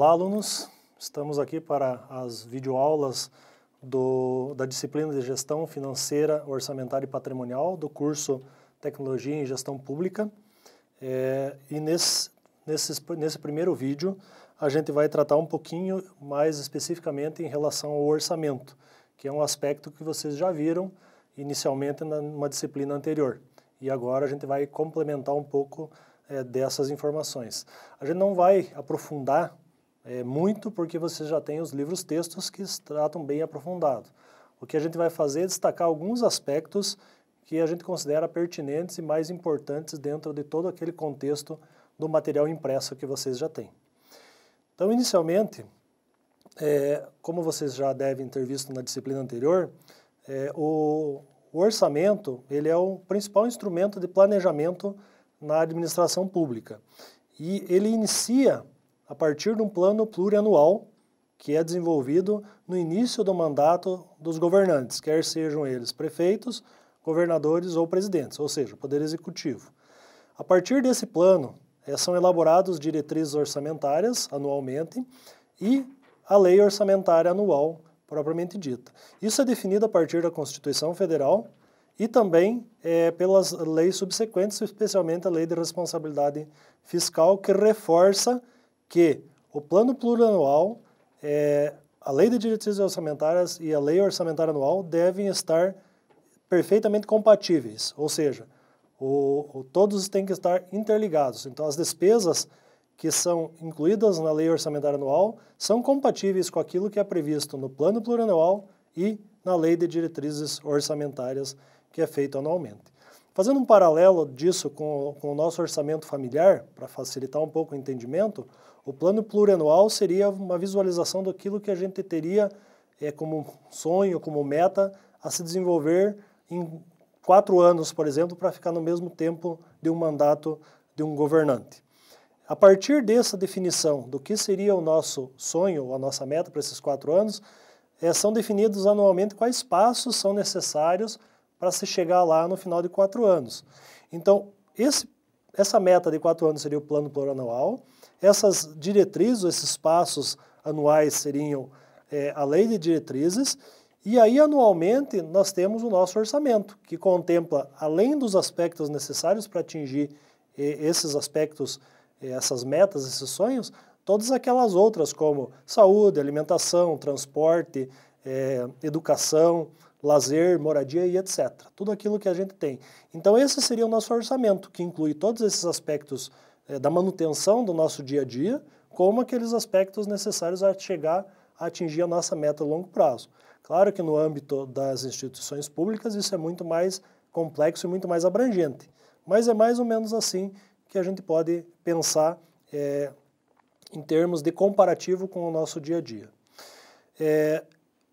Olá, alunos. Estamos aqui para as videoaulas do, da disciplina de Gestão Financeira, Orçamentária e Patrimonial do curso Tecnologia em Gestão Pública. É, e nesse, nesse, nesse primeiro vídeo, a gente vai tratar um pouquinho mais especificamente em relação ao orçamento, que é um aspecto que vocês já viram inicialmente numa disciplina anterior. E agora a gente vai complementar um pouco é, dessas informações. A gente não vai aprofundar é muito porque você já tem os livros textos que tratam bem aprofundado. O que a gente vai fazer é destacar alguns aspectos que a gente considera pertinentes e mais importantes dentro de todo aquele contexto do material impresso que vocês já têm. Então, inicialmente, é, como vocês já devem ter visto na disciplina anterior, é, o, o orçamento ele é o principal instrumento de planejamento na administração pública. E ele inicia a partir de um plano plurianual que é desenvolvido no início do mandato dos governantes, quer sejam eles prefeitos, governadores ou presidentes, ou seja, poder executivo. A partir desse plano, eh, são elaboradas diretrizes orçamentárias anualmente e a lei orçamentária anual propriamente dita. Isso é definido a partir da Constituição Federal e também é, pelas leis subsequentes, especialmente a Lei de Responsabilidade Fiscal, que reforça que o plano plurianual, é, a lei de diretrizes orçamentárias e a lei orçamentária anual devem estar perfeitamente compatíveis, ou seja, o, o, todos têm que estar interligados. Então, as despesas que são incluídas na lei orçamentária anual são compatíveis com aquilo que é previsto no plano plurianual e na lei de diretrizes orçamentárias que é feito anualmente. Fazendo um paralelo disso com, com o nosso orçamento familiar, para facilitar um pouco o entendimento, o plano plurianual seria uma visualização daquilo que a gente teria é, como sonho, como meta a se desenvolver em quatro anos, por exemplo, para ficar no mesmo tempo de um mandato de um governante. A partir dessa definição do que seria o nosso sonho, a nossa meta para esses quatro anos, é, são definidos anualmente quais passos são necessários para se chegar lá no final de quatro anos. Então, esse, essa meta de quatro anos seria o plano plurianual, essas diretrizes, esses passos anuais seriam é, a lei de diretrizes, e aí anualmente nós temos o nosso orçamento, que contempla, além dos aspectos necessários para atingir eh, esses aspectos, eh, essas metas, esses sonhos, todas aquelas outras como saúde, alimentação, transporte, educação, lazer, moradia e etc. Tudo aquilo que a gente tem. Então, esse seria o nosso orçamento, que inclui todos esses aspectos é, da manutenção do nosso dia a dia, como aqueles aspectos necessários a chegar a atingir a nossa meta a longo prazo. Claro que no âmbito das instituições públicas isso é muito mais complexo e muito mais abrangente, mas é mais ou menos assim que a gente pode pensar é, em termos de comparativo com o nosso dia a dia. É,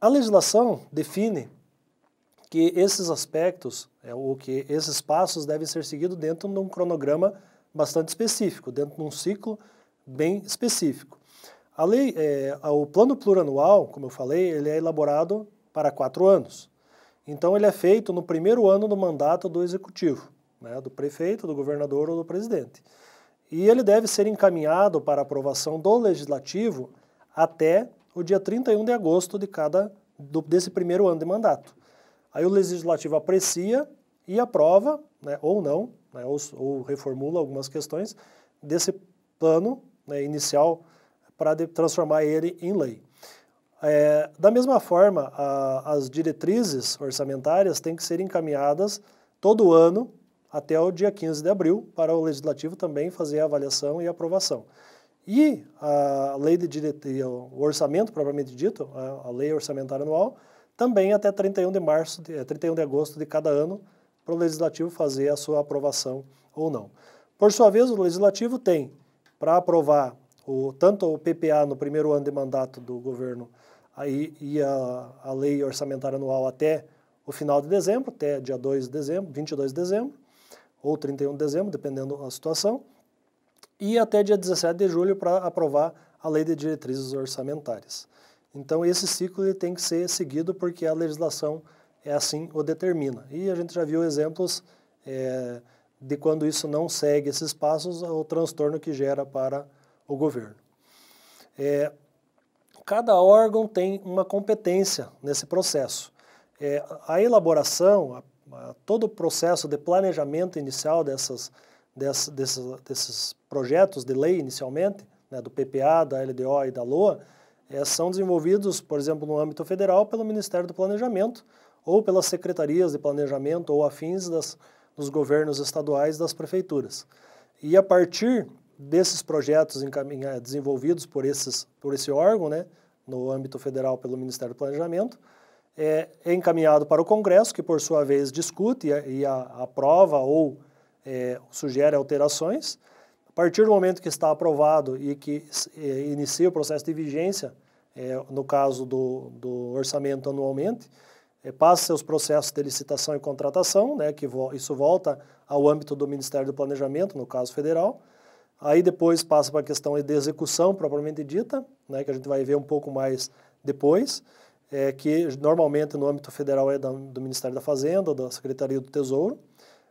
a legislação define que esses aspectos, é, o que esses passos devem ser seguidos dentro de um cronograma bastante específico, dentro de um ciclo bem específico. A lei, é, o plano plurianual, como eu falei, ele é elaborado para quatro anos. Então, ele é feito no primeiro ano do mandato do executivo, né, do prefeito, do governador ou do presidente. E ele deve ser encaminhado para aprovação do legislativo até o dia 31 de agosto de cada, do, desse primeiro ano de mandato. Aí o legislativo aprecia e aprova, né, ou não, né, ou, ou, reformula algumas questões desse plano né, inicial para transformar ele em lei. É, da mesma forma, a, as diretrizes orçamentárias têm que ser encaminhadas todo ano até o dia 15 de abril para o legislativo também fazer a avaliação e aprovação. E a lei de diretriz, o orçamento propriamente dito, a, a lei orçamentária anual, também até 31 de março, 31 eh, de agosto de cada ano, para o legislativo fazer a sua aprovação ou não. Por sua vez, o legislativo tem para aprovar o, tanto o PPA no primeiro ano de mandato do governo aí, e a, a lei orçamentária anual até o final de dezembro, até dia 2 de dezembro, 22 de dezembro, ou 31 de dezembro, dependendo da situação, e até dia 17 de julho para aprovar a lei de diretrizes orçamentárias. Então esse ciclo ele tem que ser seguido porque a legislação é assim o determina. E a gente já viu exemplos é, de quando isso não segue esses passos, o transtorno que gera para o governo. É, cada órgão tem uma competência nesse processo. É, a elaboração, a, a, todo o processo de planejamento inicial dessas, dessas desses, desses projetos de lei inicialmente, né, do PPA, da LDO e da LOA, é, são desenvolvidos, por exemplo, no âmbito federal, pelo Ministério do Planejamento ou pelas secretarias de planejamento ou afins das, dos governos estaduais das prefeituras. E a partir desses projetos eh, desenvolvidos por, esses, por esse órgão, né, no âmbito federal pelo Ministério do Planejamento, é, é encaminhado para o Congresso, que por sua vez discute e, e a, aprova ou é, sugere alterações, partir do momento que está aprovado e que é, inicia o processo de vigência, é, no caso do, do orçamento anualmente, é, eh, passa seus processos de licitação e contratação, né, que vo isso volta ao âmbito do Ministério do Planejamento, no caso federal. Aí depois passa para a questão de execução propriamente dita, né, que a gente vai ver um pouco mais depois, é, que normalmente no âmbito federal é do Ministério da Fazenda, da Secretaria do Tesouro.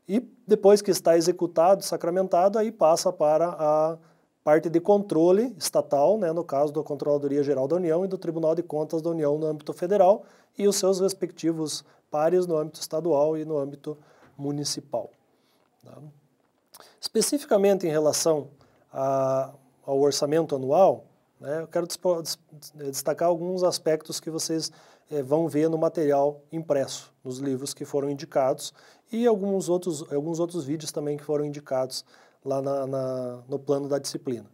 E depois que está executado, sacramentado, aí passa para a parte de controle estatal, né, no caso da Controladoria Geral da União e do Tribunal de Contas da União no âmbito federal e os seus respectivos pares no âmbito estadual e no âmbito municipal. Tá? Especificamente em relação a, ao orçamento anual, né, eu quero destacar alguns aspectos que vocês é, vão ver no material impresso, nos livros que foram indicados e alguns outros, alguns outros vídeos também que foram indicados lá na, na, no plano da disciplina.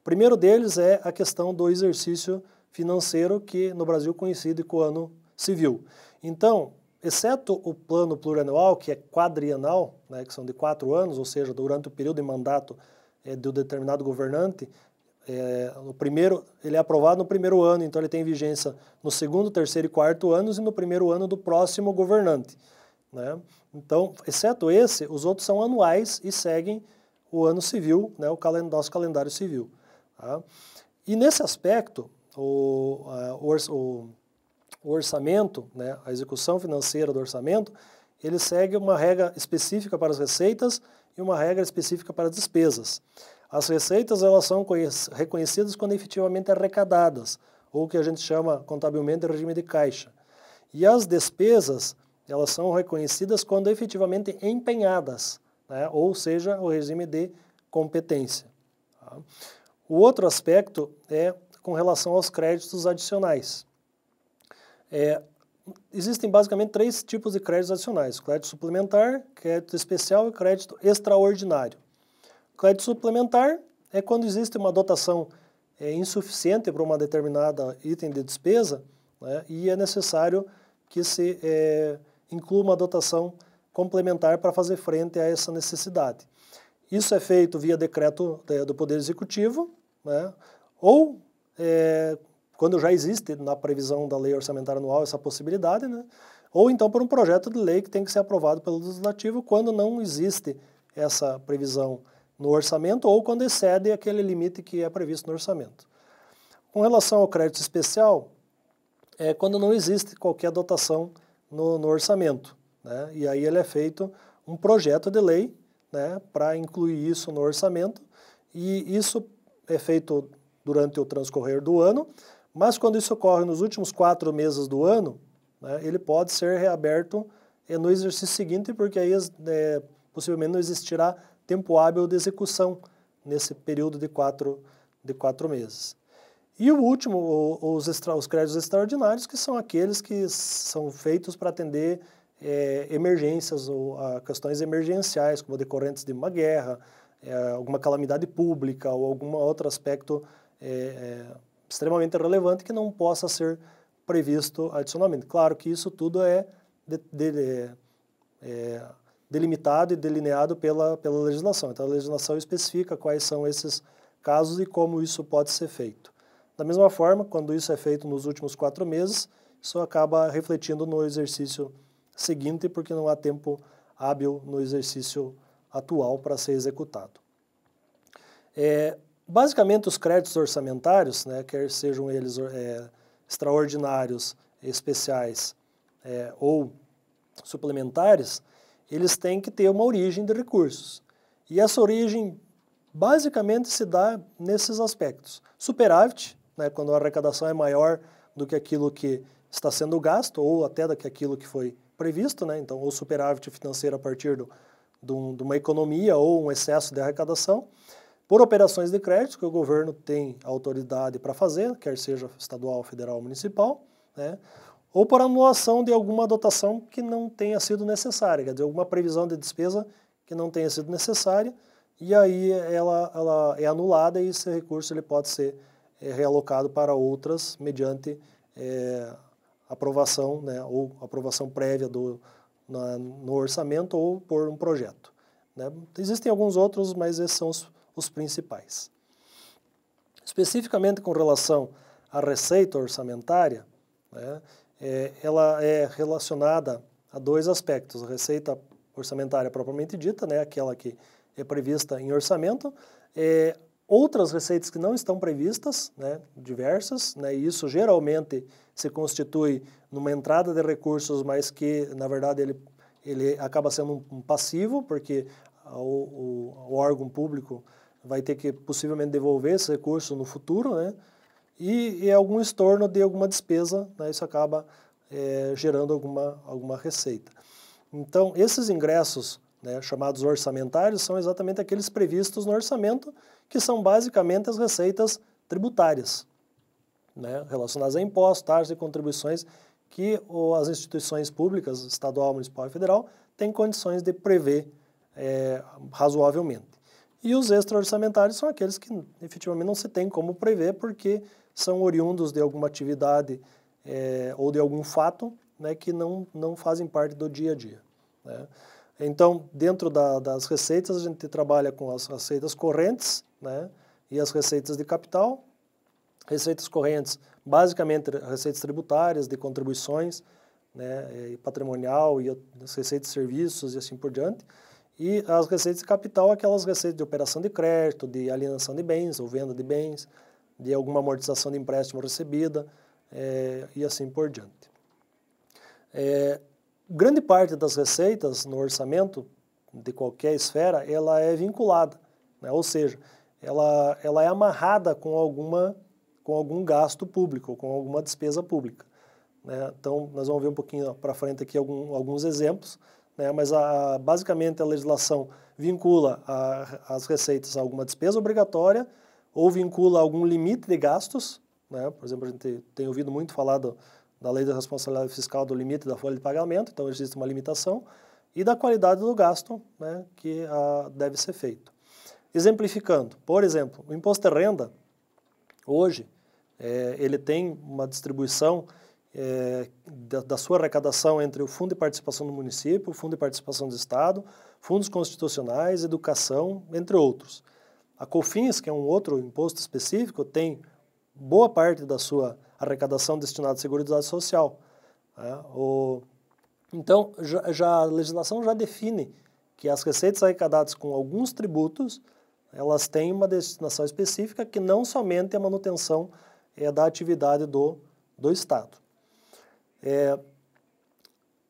O primeiro deles é a questão do exercício financeiro, que no Brasil é coincide com o ano civil. Então, exceto o plano plurianual, que é quadrienal, né, que são de quatro anos, ou seja, durante o período de mandato é, do determinado governante, é, no primeiro, ele é aprovado no primeiro ano, então ele tem vigência no segundo, terceiro e quarto anos e no primeiro ano do próximo governante. Né? Então, exceto esse, os outros são anuais e seguem o ano civil, né, o nosso calendário civil. Tá? E nesse aspecto, o, a, o, o orçamento, né, a execução financeira do orçamento, ele segue uma regra específica para as receitas e uma regra específica para as despesas. As receitas elas são reconhecidas quando efetivamente arrecadadas, ou o que a gente chama contabilmente de regime de caixa. E as despesas, elas são reconhecidas quando efetivamente empenhadas, né? ou seja, o regime de competência. Tá? O outro aspecto é com relação aos créditos adicionais. É, existem basicamente três tipos de créditos adicionais: crédito suplementar, crédito especial e crédito extraordinário. crédito suplementar é quando existe uma dotação é, insuficiente para uma determinada item de despesa né, e é necessário que se é, inclua uma dotação complementar para fazer frente a essa necessidade. Isso é feito via decreto é, do Poder Executivo, né? ou é, quando já existe na previsão da lei orçamentária anual essa possibilidade, né? ou então por um projeto de lei que tem que ser aprovado pelo Legislativo quando não existe essa previsão no orçamento ou quando excede aquele limite que é previsto no orçamento. Com relação ao crédito especial, é quando não existe qualquer dotação no, no orçamento. Né? E aí ele é feito um projeto de lei né, para incluir isso no orçamento, e isso é feito durante o transcorrer do ano, mas quando isso ocorre nos últimos quatro meses do ano, né, ele pode ser reaberto eh, no exercício seguinte, porque aí é, possivelmente não existirá tempo hábil de execução nesse período de quatro, de quatro meses. E o último, os, extra, os créditos extraordinários, que são aqueles que são feitos para atender é, emergências ou a, questões emergenciais, como decorrentes de uma guerra, é, alguma calamidade pública ou algum outro aspecto é, é extremamente relevante que não possa ser previsto adicionalmente. Claro que isso tudo é, de, de, é, delimitado e delineado pela, pela legislação. Então, a legislação especifica quais são esses casos e como isso pode ser feito. Da mesma forma, quando isso é feito nos últimos quatro meses, isso acaba refletindo no exercício seguinte, porque não há tempo hábil no exercício atual para ser executado. É, basicamente, os créditos orçamentários, né, quer sejam eles é, extraordinários, especiais é, ou suplementares, eles têm que ter uma origem de recursos. E essa origem basicamente se dá nesses aspectos: superávit, né, quando a arrecadação é maior do que aquilo que está sendo gasto ou até do que aquilo que foi previsto, né, então ou superávit financeiro a partir do, do, de uma economia ou um excesso de arrecadação, por operações de crédito que o governo tem autoridade para fazer, quer seja estadual, federal, municipal, né, ou por anulação de alguma dotação que não tenha sido necessária, quer dizer, alguma previsão de despesa que não tenha sido necessária, e aí ela, ela é anulada e esse recurso ele pode ser é realocado para outras mediante é, aprovação, né, ou aprovação prévia do, na, no orçamento ou por um projeto. Né? Existem alguns outros, mas esses são os, os principais. Especificamente com relação à receita orçamentária, né, é, ela é relacionada a dois aspectos: a receita orçamentária propriamente dita, né, aquela que é prevista em orçamento, é, outras receitas que não estão previstas, né, diversas, né, e isso geralmente se constitui numa entrada de recursos, mas que, na verdade, ele, ele acaba sendo um, passivo, porque o, o, o órgão público vai ter que possivelmente devolver esse recurso no futuro, né, e, e algum estorno de alguma despesa, né, isso acaba é, gerando alguma, alguma receita. Então, esses ingressos, né, chamados orçamentários, são exatamente aqueles previstos no orçamento que são basicamente as receitas tributárias, né, relacionadas a impostos, taxas e contribuições que as instituições públicas, estadual, municipal e federal, têm condições de prever é, razoavelmente. E os extra-orçamentários são aqueles que efetivamente não se tem como prever porque são oriundos de alguma atividade é, ou de algum fato né, que não, não fazem parte do dia a dia. Né? Então, dentro da, das receitas, a gente trabalha com as receitas correntes né? e as receitas de capital. Receitas correntes, basicamente receitas tributárias, de contribuições, né, e patrimonial e as receitas de serviços e assim por diante. E as receitas de capital, aquelas receitas de operação de crédito, de alienação de bens ou venda de bens, de alguma amortização de empréstimo recebida é, e assim por diante. É, grande parte das receitas no orçamento de qualquer esfera, ela é vinculada, né? ou seja, ela, ela é amarrada com alguma com algum gasto público, com alguma despesa pública. Né? Então, nós vamos ver um pouquinho para frente aqui algum, alguns exemplos, né? mas a, basicamente a legislação vincula a, as receitas a alguma despesa obrigatória ou vincula a algum limite de gastos. Né? Por exemplo, a gente tem ouvido muito falar do, da lei da responsabilidade fiscal do limite da folha de pagamento, então existe uma limitação, e da qualidade do gasto né? que a, ah, deve ser feito. Exemplificando, por exemplo, o imposto de renda, hoje, é, ele tem uma distribuição é, da, da, sua arrecadação entre o Fundo de Participação do Município, o Fundo de Participação do Estado, fundos constitucionais, educação, entre outros. A COFINS, que é um outro imposto específico, tem boa parte da sua arrecadação destinada à Seguridade Social. Né? O, então, já, já, a legislação já define que as receitas arrecadadas com alguns tributos elas têm uma destinação específica que não somente a manutenção é da atividade do, do Estado. É,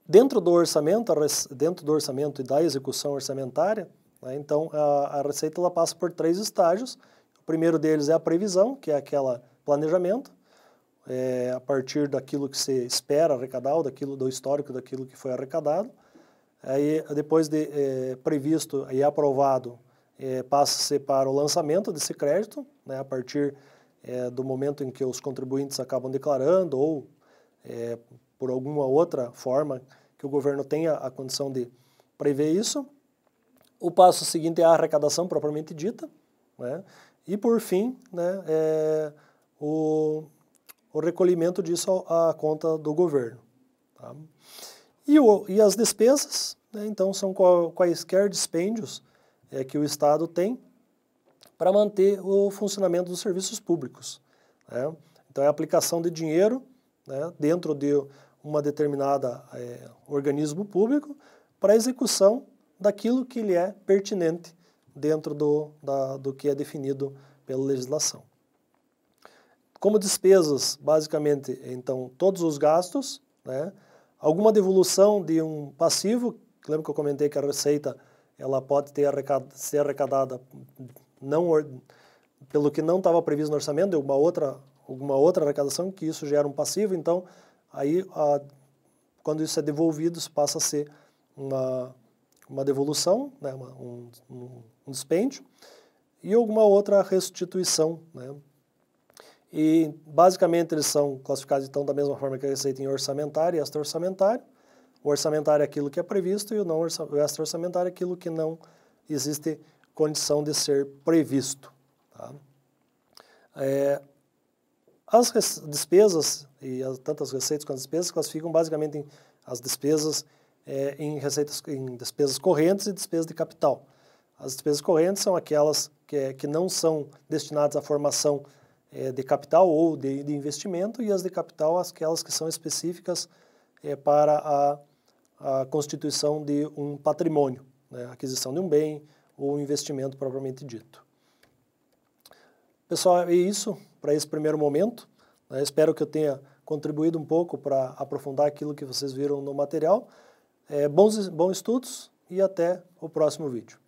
dentro do orçamento, dentro do orçamento e da execução orçamentária, né, então a, a, receita ela passa por três estágios. O primeiro deles é a previsão, que é aquela planejamento, é, a partir daquilo que se espera arrecadar, ou daquilo do histórico daquilo que foi arrecadado. Aí depois de é, previsto e aprovado é, passa a ser para o lançamento desse crédito, né, a partir é, do momento em que os contribuintes acabam declarando ou é, por alguma outra forma que o governo tenha a condição de prever isso. O passo seguinte é a arrecadação propriamente dita, né, e por fim, né, é, o, o recolhimento disso à conta do governo. Tá? E, o, e as despesas, né, então, são quaisquer dispêndios é, que o Estado tem para manter o funcionamento dos serviços públicos. Né? Então, é a aplicação de dinheiro né, dentro de uma determinada é, organismo público para execução daquilo que lhe é pertinente dentro do, da, do que é definido pela legislação. Como despesas, basicamente, então, todos os gastos, né, alguma devolução de um passivo, lembra que eu comentei que a Receita ela pode ter ser arrecadada não pelo que não estava previsto no orçamento, uma outra alguma outra arrecadação que isso gera um passivo, então aí a, quando isso é devolvido, isso passa a ser uma, uma devolução, né, uma, um, um dispêndio, e alguma outra restituição. Né? E basicamente eles são classificados então da mesma forma que a receita em orçamentária e extra-orçamentário, o orçamentário é aquilo que é previsto e o não orça, o extra orçamentário é aquilo que não existe condição de ser previsto. Tá? É, as despesas, e as, tanto as receitas quanto as despesas, classificam basicamente em, as despesas é, em receitas em despesas correntes e despesas de capital. As despesas correntes são aquelas que, é, que não são destinadas à formação é, de capital ou de, de, investimento, e as de capital, aquelas que são específicas é, para a a constituição de um patrimônio, né, aquisição de um bem ou investimento propriamente dito. Pessoal, é isso para esse primeiro momento. Né? espero que eu tenha contribuído um pouco para aprofundar aquilo que vocês viram no material. É, bons, bons estudos e até o próximo vídeo.